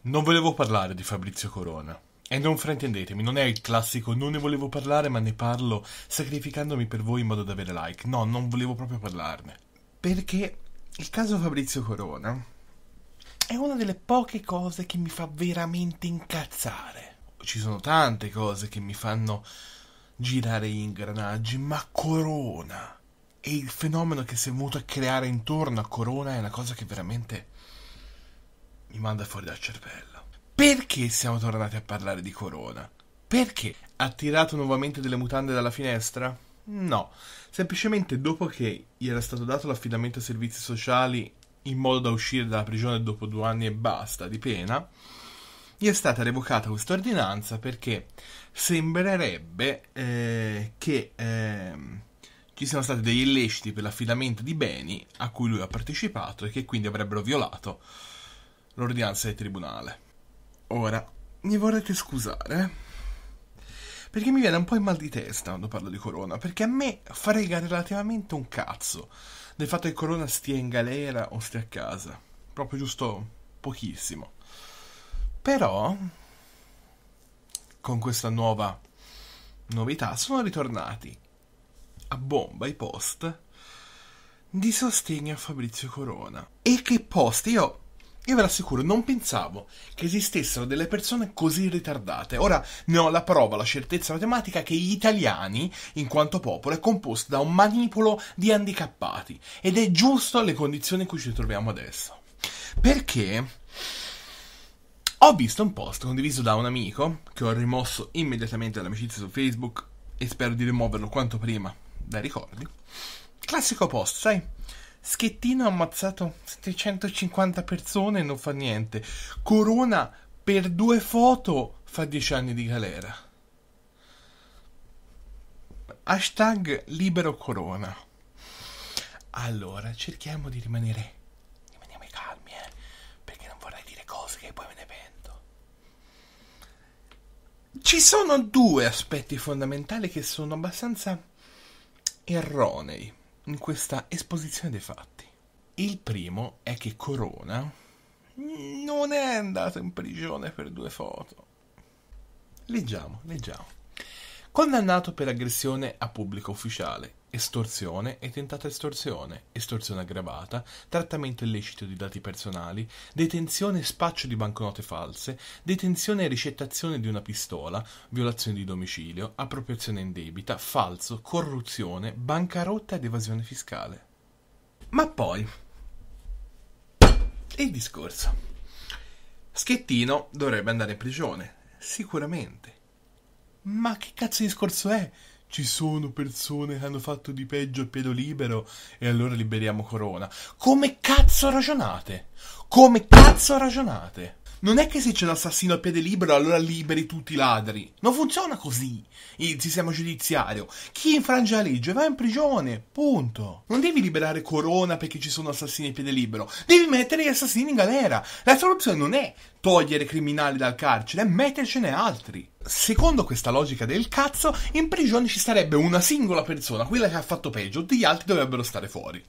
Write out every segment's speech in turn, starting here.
Non volevo parlare di Fabrizio Corona. E non fraintendetemi, non è il classico non ne volevo parlare ma ne parlo sacrificandomi per voi in modo da avere like. No, non volevo proprio parlarne. Perché il caso Fabrizio Corona è una delle poche cose che mi fa veramente incazzare. Ci sono tante cose che mi fanno girare gli ingranaggi, ma Corona e il fenomeno che si è venuto a creare intorno a Corona è una cosa che veramente mi manda fuori dal cervello. Perché siamo tornati a parlare di corona? Perché? Ha tirato nuovamente delle mutande dalla finestra? No, semplicemente dopo che gli era stato dato l'affidamento ai servizi sociali in modo da uscire dalla prigione dopo due anni e basta di pena, gli è stata revocata questa ordinanza perché sembrerebbe eh, che eh, ci siano stati degli illeciti per l'affidamento di beni a cui lui ha partecipato e che quindi avrebbero violato l'ordinanza del tribunale. Ora, mi vorrete scusare? Eh? Perché mi viene un po' il mal di testa quando parlo di Corona, perché a me frega relativamente un cazzo del fatto che Corona stia in galera o stia a casa. Proprio giusto pochissimo. Però, con questa nuova novità, sono ritornati a bomba i post di sostegno a Fabrizio Corona. E che post? Io io ve l'assicuro, non pensavo che esistessero delle persone così ritardate. Ora ne ho la prova, la certezza matematica che gli italiani, in quanto popolo, è composto da un manipolo di handicappati ed è giusto alle condizioni in cui ci troviamo adesso. Perché ho visto un post condiviso da un amico che ho rimosso immediatamente dall'amicizia su Facebook e spero di rimuoverlo quanto prima dai ricordi. Classico post, sai? Schettino ha ammazzato 750 persone e non fa niente. Corona per due foto fa 10 anni di galera. Hashtag libero corona. Allora, cerchiamo di rimanere. Rimaniamo calmi, eh. Perché non vorrei dire cose che poi me ne pento. Ci sono due aspetti fondamentali che sono abbastanza erronei in questa esposizione dei fatti. Il primo è che Corona non è andato in prigione per due foto. Leggiamo, leggiamo. Condannato per aggressione a pubblico ufficiale estorsione e tentata estorsione, estorsione aggravata, trattamento illecito di dati personali, detenzione e spaccio di banconote false, detenzione e ricettazione di una pistola, violazione di domicilio, appropriazione in debita, falso, corruzione, bancarotta ed evasione fiscale. Ma poi il discorso. Schettino dovrebbe andare in prigione, sicuramente. Ma che cazzo di discorso è? ci sono persone che hanno fatto di peggio a pelo libero e allora liberiamo Corona. Come cazzo ragionate? Come cazzo ragionate? non è che se c'è un assassino a piede libero allora liberi tutti i ladri. Non funziona così il sistema giudiziario. Chi infrange la legge va in prigione, punto. Non devi liberare Corona perché ci sono assassini a piede libero. Devi mettere gli assassini in galera. La soluzione non è togliere criminali dal carcere, è mettercene altri. Secondo questa logica del cazzo, in prigione ci sarebbe una singola persona, quella che ha fatto peggio, tutti gli altri dovrebbero stare fuori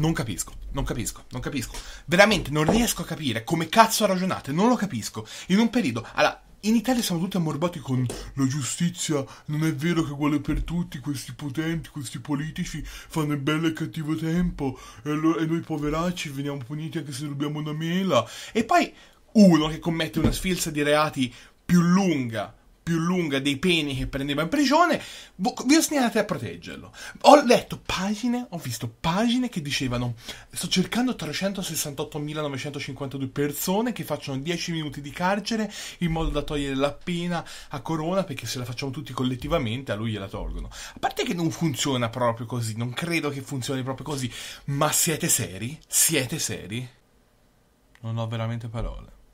non capisco, non capisco, non capisco. Veramente non riesco a capire come cazzo ragionate, non lo capisco. In un periodo, allora, in Italia siamo tutti ammorbati con la giustizia, non è vero che è uguale per tutti, questi potenti, questi politici fanno il bello e il cattivo tempo e, lo, e noi poveracci veniamo puniti anche se rubiamo una mela. E poi uno che commette una sfilza di reati più lunga più lunga dei peni che prendeva in prigione, vi ostinate a proteggerlo. Ho letto pagine, ho visto pagine che dicevano sto cercando 368.952 persone che facciano 10 minuti di carcere in modo da togliere la pena a Corona perché se la facciamo tutti collettivamente a lui gliela tolgono. A parte che non funziona proprio così, non credo che funzioni proprio così, ma siete seri? Siete seri? Non ho veramente parole.